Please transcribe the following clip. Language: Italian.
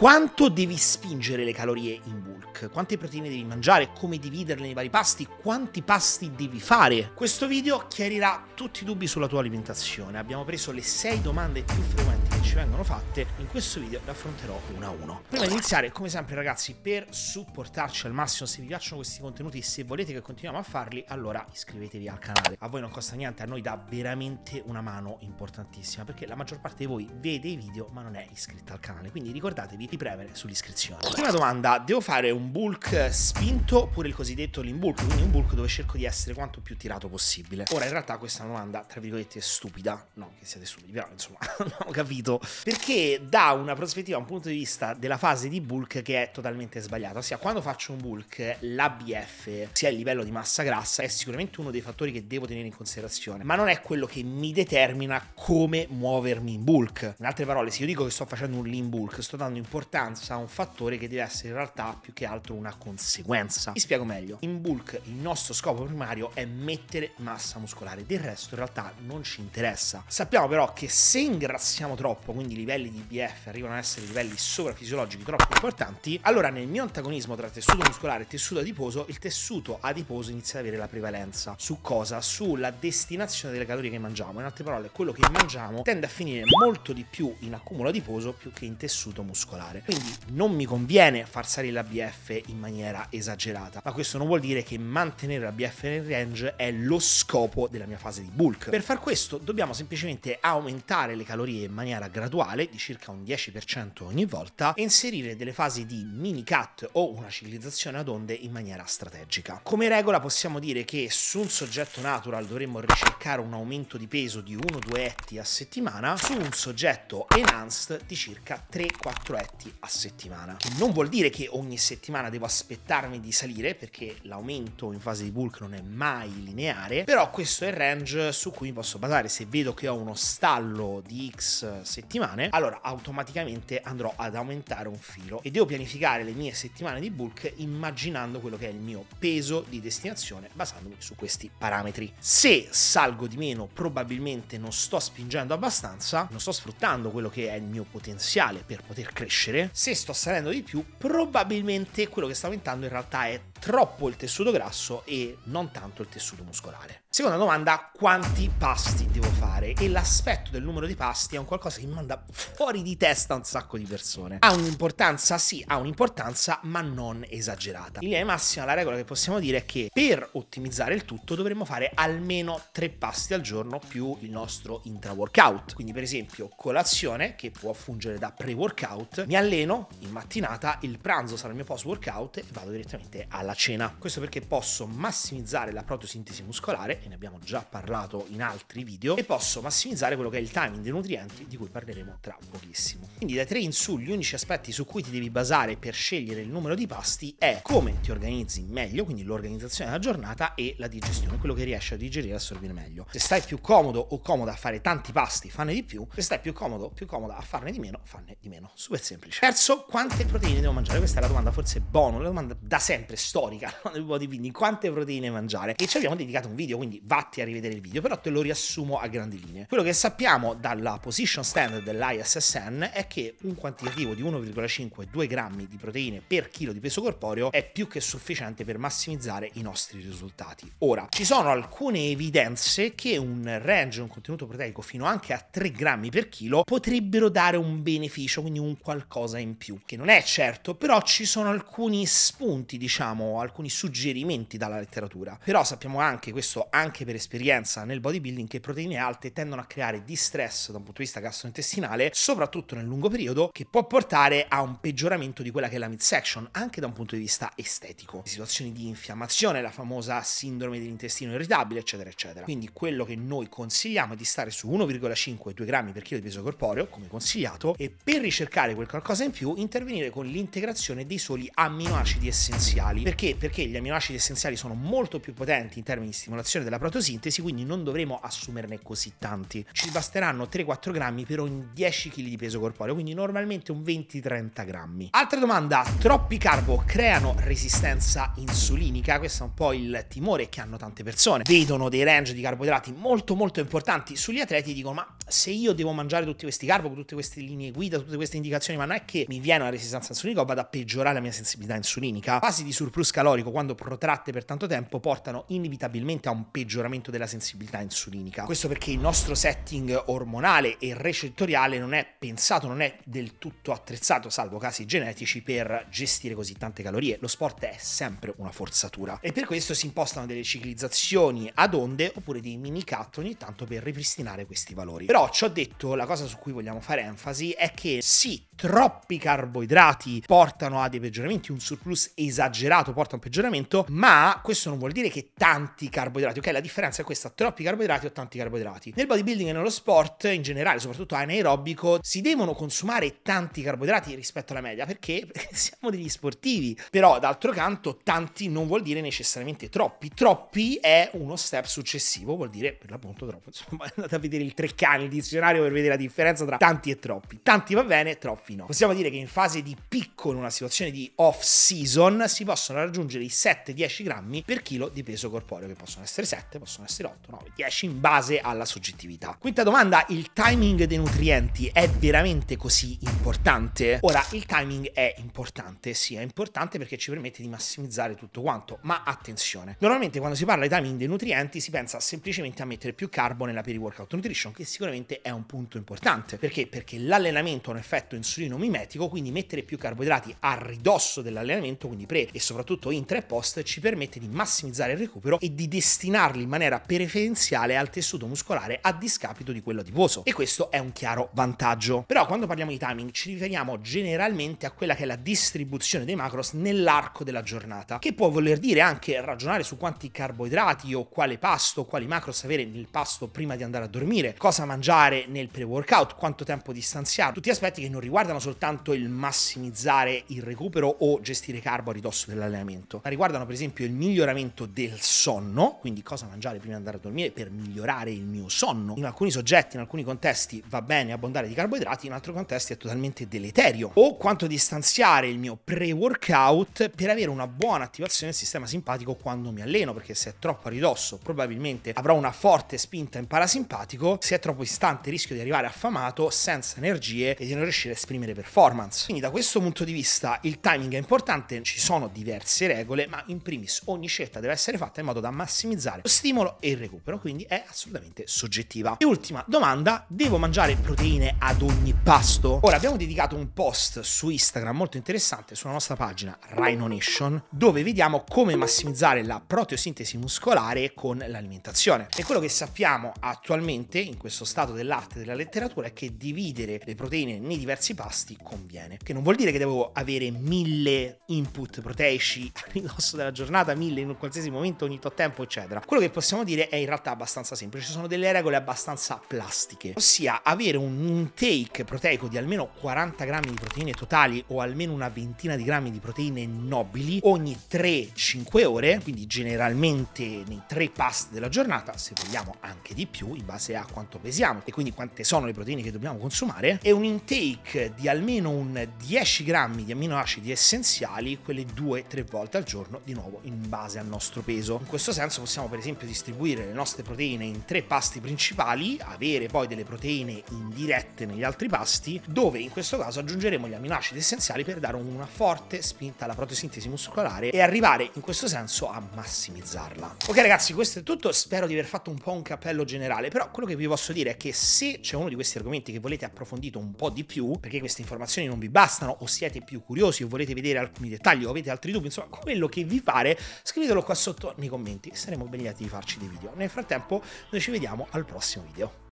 quanto devi spingere le calorie in bulk, quante proteine devi mangiare, come dividerle nei vari pasti, quanti pasti devi fare. Questo video chiarirà tutti i dubbi sulla tua alimentazione. Abbiamo preso le 6 domande più frequenti ci vengono fatte, in questo video le affronterò una a uno. Prima di iniziare, come sempre ragazzi, per supportarci al massimo, se vi piacciono questi contenuti, se volete che continuiamo a farli, allora iscrivetevi al canale. A voi non costa niente, a noi dà veramente una mano importantissima, perché la maggior parte di voi vede i video ma non è iscritta al canale, quindi ricordatevi di premere sull'iscrizione. Prima domanda, devo fare un bulk spinto oppure il cosiddetto lean bulk, quindi un bulk dove cerco di essere quanto più tirato possibile? Ora in realtà questa è una domanda, tra virgolette, stupida, no che siete stupidi, però insomma, non ho capito perché dà una prospettiva, un punto di vista della fase di bulk che è totalmente sbagliato. Ossia, quando faccio un bulk, l'ABF, sia il livello di massa grassa, è sicuramente uno dei fattori che devo tenere in considerazione, ma non è quello che mi determina come muovermi in bulk. In altre parole, se io dico che sto facendo un lean bulk, sto dando importanza a un fattore che deve essere in realtà più che altro una conseguenza. Mi spiego meglio. In bulk il nostro scopo primario è mettere massa muscolare, del resto in realtà non ci interessa. Sappiamo però che se ingrassiamo troppo troppo, quindi i livelli di IPF arrivano a essere livelli sovrafisiologici troppo importanti, allora nel mio antagonismo tra tessuto muscolare e tessuto adiposo, il tessuto adiposo inizia ad avere la prevalenza. Su cosa? Sulla destinazione delle calorie che mangiamo. In altre parole, quello che mangiamo tende a finire molto di più in accumulo adiposo più che in tessuto muscolare. Quindi non mi conviene far salire la BF in maniera esagerata, ma questo non vuol dire che mantenere la BF nel range è lo scopo della mia fase di bulk. Per far questo dobbiamo semplicemente aumentare le calorie in maniera gradata graduale di circa un 10% ogni volta e inserire delle fasi di mini cut o una ciclizzazione ad onde in maniera strategica. Come regola possiamo dire che su un soggetto natural dovremmo ricercare un aumento di peso di 1-2 etti a settimana, su un soggetto enhanced di circa 3-4 etti a settimana. Che non vuol dire che ogni settimana devo aspettarmi di salire perché l'aumento in fase di bulk non è mai lineare, però questo è il range su cui mi posso basare se vedo che ho uno stallo di X settimane settimane, allora automaticamente andrò ad aumentare un filo e devo pianificare le mie settimane di bulk immaginando quello che è il mio peso di destinazione basandomi su questi parametri. Se salgo di meno probabilmente non sto spingendo abbastanza, non sto sfruttando quello che è il mio potenziale per poter crescere, se sto salendo di più probabilmente quello che sta aumentando in realtà è troppo il tessuto grasso e non tanto il tessuto muscolare. Seconda domanda, quanti pasti devo fare? E l'aspetto del numero di pasti è un qualcosa che mi manda fuori di testa un sacco di persone. Ha un'importanza? Sì, ha un'importanza, ma non esagerata. In linea di massima la regola che possiamo dire è che per ottimizzare il tutto dovremmo fare almeno tre pasti al giorno più il nostro intra-workout. Quindi per esempio colazione, che può fungere da pre-workout, mi alleno in mattinata, il pranzo sarà il mio post-workout e vado direttamente alla alla cena. Questo perché posso massimizzare la protosintesi muscolare, e ne abbiamo già parlato in altri video, e posso massimizzare quello che è il timing dei nutrienti di cui parleremo tra pochissimo. Quindi dai tre in su gli unici aspetti su cui ti devi basare per scegliere il numero di pasti è come ti organizzi meglio, quindi l'organizzazione della giornata e la digestione, quello che riesci a digerire e assorbire meglio. Se stai più comodo o comoda a fare tanti pasti, fanne di più, se stai più comodo, o più comoda a farne di meno, fanne di meno. Super semplice. Terzo, quante proteine devo mangiare? Questa è la domanda forse buona, la domanda da sempre sto storica del bodybuilding, quante proteine mangiare e ci abbiamo dedicato un video, quindi vatti a rivedere il video, però te lo riassumo a grandi linee. Quello che sappiamo dalla position standard dell'ISSN è che un quantitativo di 1,5-2 grammi di proteine per chilo di peso corporeo è più che sufficiente per massimizzare i nostri risultati. Ora, ci sono alcune evidenze che un range, un contenuto proteico fino anche a 3 grammi per chilo potrebbero dare un beneficio, quindi un qualcosa in più, che non è certo, però ci sono alcuni spunti, diciamo, alcuni suggerimenti dalla letteratura. Però sappiamo anche, questo anche per esperienza nel bodybuilding, che proteine alte tendono a creare distress da un punto di vista gastrointestinale, soprattutto nel lungo periodo, che può portare a un peggioramento di quella che è la midsection, anche da un punto di vista estetico. Situazioni di infiammazione, la famosa sindrome dell'intestino irritabile, eccetera, eccetera. Quindi quello che noi consigliamo è di stare su 1,5-2 grammi per chilo di peso corporeo, come consigliato, e per ricercare quel qualcosa in più intervenire con l'integrazione dei soli amminoacidi essenziali, perché perché? Perché gli aminoacidi essenziali sono molto più potenti in termini di stimolazione della protosintesi, quindi non dovremo assumerne così tanti. Ci basteranno 3-4 grammi per ogni 10 kg di peso corporeo, quindi normalmente un 20-30 grammi. Altra domanda, troppi carbo creano resistenza insulinica? Questo è un po' il timore che hanno tante persone. Vedono dei range di carboidrati molto molto importanti sugli atleti e dicono ma se io devo mangiare tutti questi carbo, tutte queste linee guida, tutte queste indicazioni, ma non è che mi viene una resistenza insulinica o vado a peggiorare la mia sensibilità insulinica? Fasi di surplus surplus calorico, quando protratte per tanto tempo, portano inevitabilmente a un peggioramento della sensibilità insulinica. Questo perché il nostro setting ormonale e recettoriale non è pensato, non è del tutto attrezzato, salvo casi genetici, per gestire così tante calorie. Lo sport è sempre una forzatura. E per questo si impostano delle ciclizzazioni ad onde oppure dei mini cut ogni tanto per ripristinare questi valori. Però ciò detto, la cosa su cui vogliamo fare enfasi è che sì, troppi carboidrati portano a dei peggioramenti, un surplus esagerato porta a un peggioramento, ma questo non vuol dire che tanti carboidrati, ok? La differenza è questa, troppi carboidrati o tanti carboidrati. Nel bodybuilding e nello sport in generale, soprattutto anaerobico, si devono consumare tanti carboidrati rispetto alla media perché, siamo degli sportivi, però d'altro canto tanti non vuol dire necessariamente troppi, troppi è uno step successivo, vuol dire per l'appunto troppo, insomma andate a vedere il Treccani, il dizionario per vedere la differenza tra tanti e troppi, tanti va bene, troppi raffino. Possiamo dire che in fase di picco, in una situazione di off season, si possono raggiungere i 7-10 grammi per chilo di peso corporeo, che possono essere 7, possono essere 8, 9, 10 in base alla soggettività. Quinta domanda, il timing dei nutrienti è veramente così importante? Ora, il timing è importante, sì, è importante perché ci permette di massimizzare tutto quanto, ma attenzione. Normalmente quando si parla di timing dei nutrienti si pensa semplicemente a mettere più carbo nella peri-workout nutrition, che sicuramente è un punto importante. Perché? Perché l'allenamento ha un effetto insulino insulino mimetico, quindi mettere più carboidrati a ridosso dell'allenamento, quindi pre e soprattutto in tre post, ci permette di massimizzare il recupero e di destinarli in maniera preferenziale al tessuto muscolare a discapito di quello adiposo. E questo è un chiaro vantaggio. Però quando parliamo di timing ci riferiamo generalmente a quella che è la distribuzione dei macros nell'arco della giornata, che può voler dire anche ragionare su quanti carboidrati o quale pasto, quali macros avere nel pasto prima di andare a dormire, cosa mangiare nel pre-workout, quanto tempo distanziare, tutti aspetti che non riguardano riguardano soltanto il massimizzare il recupero o gestire carbo a ridosso dell'allenamento, ma riguardano per esempio il miglioramento del sonno, quindi cosa mangiare prima di andare a dormire per migliorare il mio sonno. In alcuni soggetti, in alcuni contesti va bene abbondare di carboidrati, in altri contesti è totalmente deleterio. O quanto distanziare il mio pre-workout per avere una buona attivazione del sistema simpatico quando mi alleno, perché se è troppo a ridosso probabilmente avrò una forte spinta in parasimpatico, se è troppo distante rischio di arrivare affamato, senza energie e di non riuscire a spingere esprimere performance. Quindi da questo punto di vista il timing è importante, ci sono diverse regole, ma in primis ogni scelta deve essere fatta in modo da massimizzare lo stimolo e il recupero, quindi è assolutamente soggettiva. E ultima domanda, devo mangiare proteine ad ogni pasto? Ora abbiamo dedicato un post su Instagram molto interessante sulla nostra pagina Rhino Nation dove vediamo come massimizzare la proteosintesi muscolare con l'alimentazione. E quello che sappiamo attualmente in questo stato dell'arte della letteratura è che dividere le proteine nei diversi pasti conviene. Che non vuol dire che devo avere mille input proteici all'indosso della giornata, mille in un qualsiasi momento, ogni tot tempo, eccetera. Quello che possiamo dire è in realtà abbastanza semplice, ci sono delle regole abbastanza plastiche, ossia avere un intake proteico di almeno 40 grammi di proteine totali o almeno una ventina di grammi di proteine nobili ogni 3-5 ore, quindi generalmente nei tre past della giornata, se vogliamo anche di più in base a quanto pesiamo e quindi quante sono le proteine che dobbiamo consumare, e un intake di almeno un 10 grammi di amminoacidi essenziali quelle 2-3 volte al giorno, di nuovo in base al nostro peso. In questo senso possiamo per esempio distribuire le nostre proteine in tre pasti principali, avere poi delle proteine indirette negli altri pasti, dove in questo caso aggiungeremo gli amminoacidi essenziali per dare una forte spinta alla protosintesi muscolare e arrivare in questo senso a massimizzarla. Ok ragazzi, questo è tutto, spero di aver fatto un po' un cappello generale, però quello che vi posso dire è che se c'è uno di questi argomenti che volete approfondire un po' di più, perché queste informazioni non vi bastano o siete più curiosi o volete vedere alcuni dettagli o avete altri dubbi, insomma quello che vi pare, scrivetelo qua sotto nei commenti e saremo ben lieti di farci dei video. Nel frattempo noi ci vediamo al prossimo video.